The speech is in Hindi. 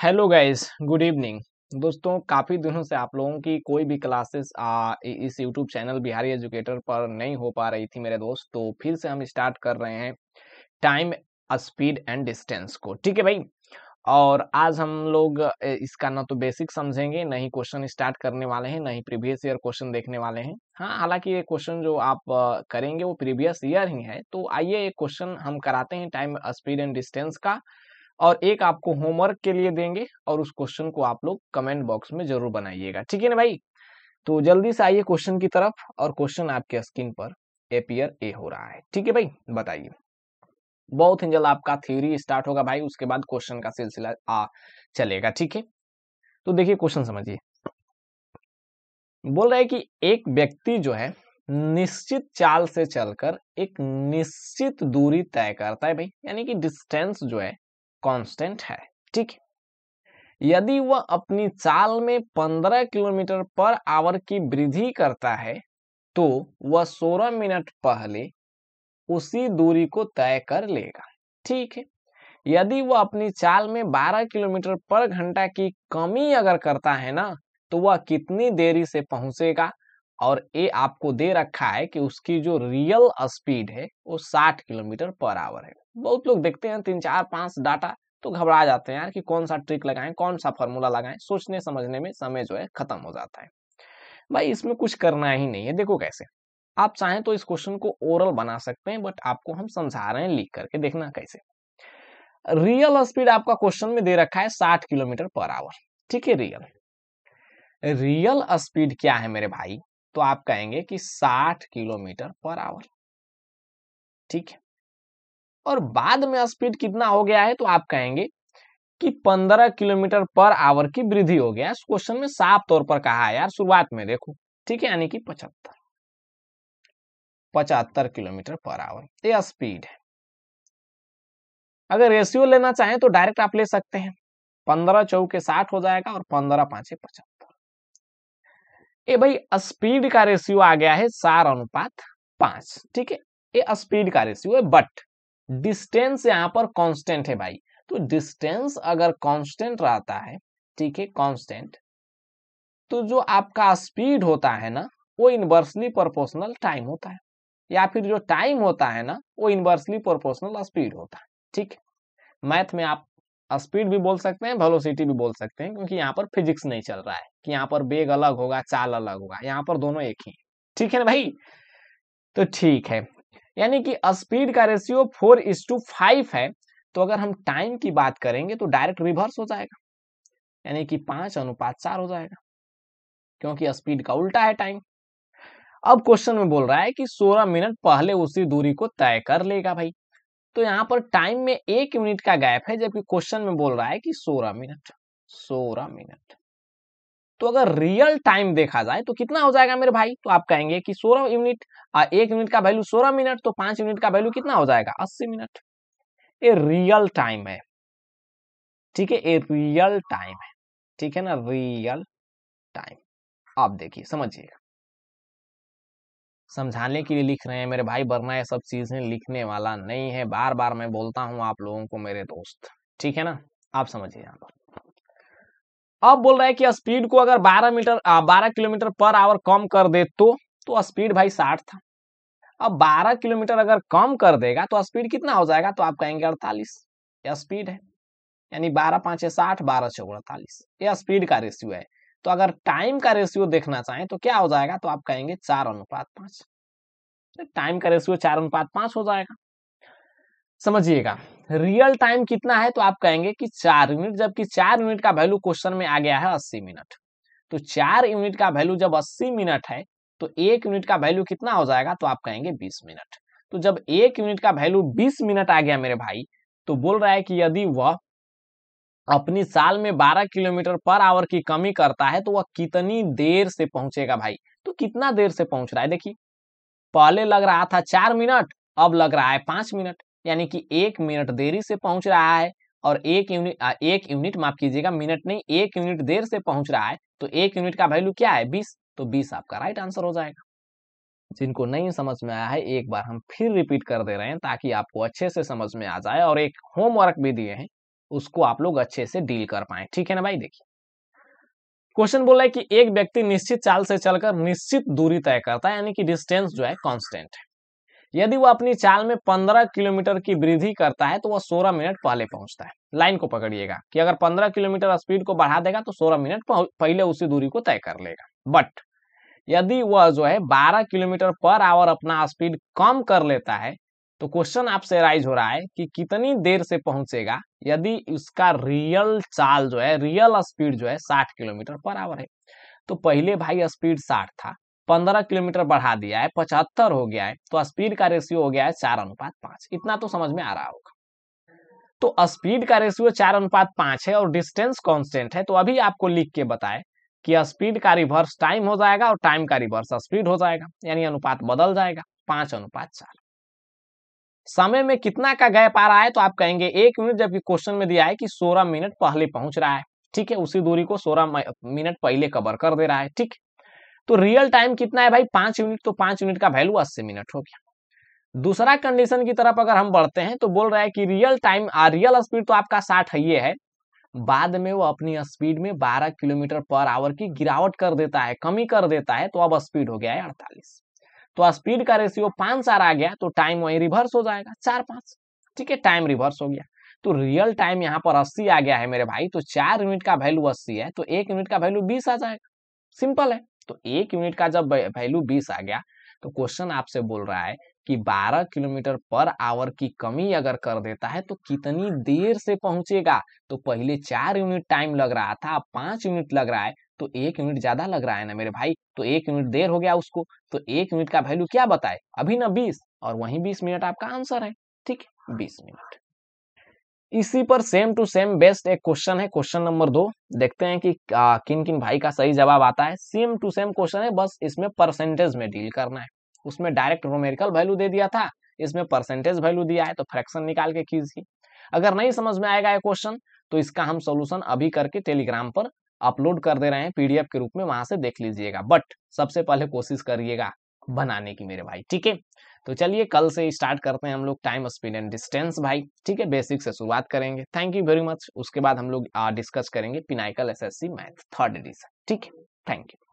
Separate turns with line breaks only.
हेलो गाइस गुड इवनिंग दोस्तों काफ़ी दिनों से आप लोगों की कोई भी क्लासेस आ, इस यूट्यूब चैनल बिहारी एजुकेटर पर नहीं हो पा रही थी मेरे दोस्त तो फिर से हम स्टार्ट कर रहे हैं टाइम स्पीड एंड डिस्टेंस को ठीक है भाई और आज हम लोग इसका ना तो बेसिक समझेंगे ना ही क्वेश्चन स्टार्ट करने वाले हैं ना ही प्रीवियस ईयर क्वेश्चन देखने वाले हैं हाँ हालांकि ये क्वेश्चन जो आप करेंगे वो प्रीवियस ईयर ही है तो आइए ये क्वेश्चन हम कराते हैं टाइम स्पीड एंड डिस्टेंस का और एक आपको होमवर्क के लिए देंगे और उस क्वेश्चन को आप लोग कमेंट बॉक्स में जरूर बनाइएगा ठीक है ना भाई तो जल्दी से आइए क्वेश्चन की तरफ और क्वेश्चन आपके स्क्रीन पर एपियर ए हो रहा है ठीक है भाई बताइए बहुत ही जल्द आपका थ्योरी स्टार्ट होगा भाई उसके बाद क्वेश्चन का सिलसिला आ चलेगा ठीक है तो देखिए क्वेश्चन समझिए बोल रहे कि एक व्यक्ति जो है निश्चित चाल से चलकर एक निश्चित दूरी तय करता है भाई यानी कि डिस्टेंस जो है कांस्टेंट है ठीक यदि वह अपनी चाल में 15 किलोमीटर पर आवर की वृद्धि करता है तो वह 16 मिनट पहले उसी दूरी को तय कर लेगा ठीक है यदि वह अपनी चाल में 12 किलोमीटर पर घंटा की कमी अगर करता है ना तो वह कितनी देरी से पहुंचेगा और ए आपको दे रखा है कि उसकी जो रियल स्पीड है वो 60 किलोमीटर पर आवर है बहुत लोग देखते हैं तीन चार पांच डाटा तो घबरा जाते हैं यार कि कौन सा ट्रिक लगाएं कौन सा फॉर्मूला लगाएं सोचने समझने में समय जो है खत्म हो जाता है भाई इसमें कुछ करना ही नहीं है देखो कैसे आप चाहें तो इस क्वेश्चन को ओरल बना सकते हैं बट आपको हम समझा रहे हैं लिख करके देखना कैसे रियल स्पीड आपका क्वेश्चन में दे रखा है साठ किलोमीटर पर आवर ठीक है रियल रियल स्पीड क्या है मेरे भाई तो आप कहेंगे कि 60 किलोमीटर पर आवर ठीक है और बाद में स्पीड कितना हो गया है तो आप कहेंगे कि 15 किलोमीटर पर आवर की वृद्धि हो गया इस क्वेश्चन में साफ तौर पर कहा यार शुरुआत में देखो ठीक है यानी कि 75 75 किलोमीटर पर आवर ये स्पीड है अगर रेशियो लेना चाहें तो डायरेक्ट आप ले सकते हैं पंद्रह चौके साठ हो जाएगा और पंद्रह पांच पचास ये भाई स्पीड का रेशियो आ गया है चार अनुपात पांच ठीक है ये स्पीड का रेशियो है बट डिस्टेंस यहां पर कांस्टेंट है भाई तो डिस्टेंस अगर कांस्टेंट रहता है ठीक है कांस्टेंट तो जो आपका स्पीड होता है ना वो इनवर्सली प्रोपोर्शनल टाइम होता है या फिर जो टाइम होता है ना वो इनवर्सली प्रोपोर्शनल स्पीड होता है ठीक है मैथ में आप स्पीड भी बोल सकते हैं वेलोसिटी भी बोल सकते हैं क्योंकि यहाँ पर फिजिक्स नहीं चल रहा है कि यहाँ पर बेग अलग होगा चाल अलग होगा यहाँ पर दोनों एक ही ठीक है ना भाई तो ठीक है यानी कि स्पीड का ratio four is to five है तो अगर हम टाइम की बात करेंगे तो डायरेक्ट रिवर्स हो जाएगा यानी कि पांच अनुपात चार हो जाएगा क्योंकि स्पीड का उल्टा है टाइम अब क्वेश्चन में बोल रहा है कि सोलह मिनट पहले उसी दूरी को तय कर लेगा भाई तो यहाँ पर टाइम में एक यूनिट का गैप है जबकि क्वेश्चन में बोल रहा है कि सोलह मिनट सोलह मिनट तो अगर रियल टाइम देखा जाए तो कितना हो जाएगा मेरे भाई तो आप कहेंगे कि सोलह यूनिट एक यूनिट का वैल्यू सोलह मिनट तो पांच यूनिट का वैल्यू कितना हो जाएगा अस्सी मिनट ये रियल टाइम है ठीक है ये रियल टाइम है ठीक है ना रियल टाइम आप देखिए समझिएगा समझाने के लिए लिख रहे हैं मेरे भाई वरना ये सब चीज़ें लिखने वाला नहीं है बार बार मैं बोलता हूँ आप लोगों को मेरे दोस्त ठीक है ना आप समझिए यहाँ पर अब बोल रहा है कि स्पीड को अगर 12 मीटर 12 किलोमीटर पर आवर कम कर दे तो तो स्पीड भाई 60 था अब 12 किलोमीटर अगर कम कर देगा तो स्पीड कितना हो जाएगा तो आप कहेंगे अड़तालीस स्पीड है यानी 12 पांच साठ बारह छो अड़तालीस यह स्पीड का रेशियो है तो अगर टाइम का रेशियो देखना चाहें तो क्या हो जाएगा तो आप कहेंगे चार अनुपात पांच तो टाइम का रेशियो चार अनुपात पांच हो जाएगा समझिएगा रियल टाइम कितना है तो आप कहेंगे कि चार यूनिट जबकि चार यूनिट का वैल्यू क्वेश्चन में आ गया है अस्सी मिनट तो चार यूनिट का वैल्यू जब अस्सी मिनट है तो एक यूनिट का वैल्यू कितना हो जाएगा तो आप कहेंगे बीस मिनट तो जब एक यूनिट का वैल्यू बीस मिनट आ गया मेरे भाई तो बोल रहा है कि यदि वह अपनी साल में 12 किलोमीटर पर आवर की कमी करता है तो वह कितनी देर से पहुंचेगा भाई तो कितना देर से पहुंच रहा है देखिए पहले लग रहा था चार मिनट अब लग रहा है पांच मिनट यानी कि एक मिनट देरी से पहुंच रहा है और एक यूनिट एक यूनिट माफ कीजिएगा मिनट नहीं एक यूनिट देर से पहुंच रहा है तो एक यूनिट का वैल्यू क्या है बीस तो बीस आपका राइट आंसर हो जाएगा जिनको नहीं समझ में आया है एक बार हम फिर रिपीट कर दे रहे हैं ताकि आपको अच्छे से समझ में आ जाए और एक होमवर्क भी दिए हैं उसको आप लोग अच्छे से डील कर पाए ठीक है ना भाई देखिए क्वेश्चन बोला है कि एक व्यक्ति निश्चित चाल से चलकर निश्चित दूरी तय करता है यानी कि डिस्टेंस जो है कांस्टेंट है यदि वह अपनी चाल में 15 किलोमीटर की वृद्धि करता है तो वह 16 मिनट पहले पहुंचता है लाइन को पकड़िएगा कि अगर 15 किलोमीटर स्पीड को बढ़ा देगा तो 16 मिनट पहले उसी दूरी को तय कर लेगा बट यदि वह जो है 12 किलोमीटर पर आवर अपना स्पीड कम कर लेता है तो क्वेश्चन आपसे राइज हो रहा है कि कितनी देर से पहुंचेगा यदि उसका रियल चाल जो है रियल स्पीड जो है साठ किलोमीटर पर आवर है तो पहले भाई स्पीड साठ था पंद्रह किलोमीटर बढ़ा दिया है पचहत्तर हो गया है तो स्पीड का रेशियो हो गया है चार अनुपात पांच इतना तो समझ में आ रहा होगा तो स्पीड का रेशियो चार अनुपात पांच है और डिस्टेंस कॉन्स्टेंट है तो अभी आपको लिख के बताए कि स्पीड का रिवर्स टाइम हो जाएगा और टाइम का रिवर्स स्पीड हो जाएगा यानी अनुपात बदल जाएगा पांच अनुपात चार समय में कितना का गैप आ रहा है तो आप कहेंगे एक मिनट जबकि क्वेश्चन में दिया है कि सोलह मिनट पहले पहुंच रहा है ठीक है उसी दूरी को सोलह मिनट पहले कवर कर दे रहा है ठीक तो रियल टाइम कितना है भाई पांच यूनिट तो पांच यूनिट का वैल्यू अस्सी मिनट हो गया दूसरा कंडीशन की तरफ अगर हम बढ़ते हैं तो बोल रहा है कि रियल टाइम रियल स्पीड तो आपका साठ है ये है बाद में वो अपनी स्पीड में 12 किलोमीटर पर आवर की गिरावट कर देता है कमी कर देता है तो अब स्पीड हो गया है अड़तालीस तो स्पीड का रेशियो पांच चार आ गया तो टाइम वही रिवर्स हो जाएगा चार पांच ठीक है टाइम रिवर्स हो गया तो रियल टाइम यहाँ पर अस्सी आ गया है मेरे भाई तो चार यूनिट का वैल्यू अस्सी है तो एक यूनिट का वैल्यू बीस आ जाएगा सिंपल है तो एक यूनिट का जब वैल्यू बीस आ गया तो क्वेश्चन आपसे बोल रहा है कि 12 किलोमीटर पर आवर की कमी अगर कर देता है तो कितनी देर से पहुंचेगा तो पहले चार यूनिट टाइम लग रहा था पांच यूनिट लग रहा है तो एक यूनिट ज्यादा लग रहा है ना मेरे भाई तो एक यूनिट देर हो गया उसको तो एक यूनिट का वैल्यू क्या बताए अभी ना बीस और वही बीस मिनट आपका आंसर है ठीक है बीस मिनट इसी पर सेम टू सेम बेस्ट एक क्वेश्चन है क्वेश्चन नंबर दो देखते हैं कि आ, किन किन भाई का सही जवाब आता है सेम टू सेम क्वेश्चन है बस इसमें परसेंटेज में डील करना है उसमें डायरेक्ट रोमेरिकल वैल्यू दे दिया था इसमें परसेंटेज वैल्यू दिया है तो फ्रैक्शन निकाल के कीजिए अगर नहीं समझ में आएगा ये क्वेश्चन तो इसका हम सोल्यूशन अभी करके टेलीग्राम पर अपलोड कर दे रहे हैं पीडीएफ के रूप में वहां से देख लीजिएगा बट सबसे पहले कोशिश करिएगा बनाने की मेरे भाई ठीक है तो चलिए कल से स्टार्ट करते हैं हम लोग टाइम स्पीड एंड डिस्टेंस भाई ठीक है बेसिक से शुरुआत करेंगे थैंक यू वेरी मच उसके बाद हम लोग डिस्कस करेंगे pinnacle SSC math third edition ठीक है थैंक यू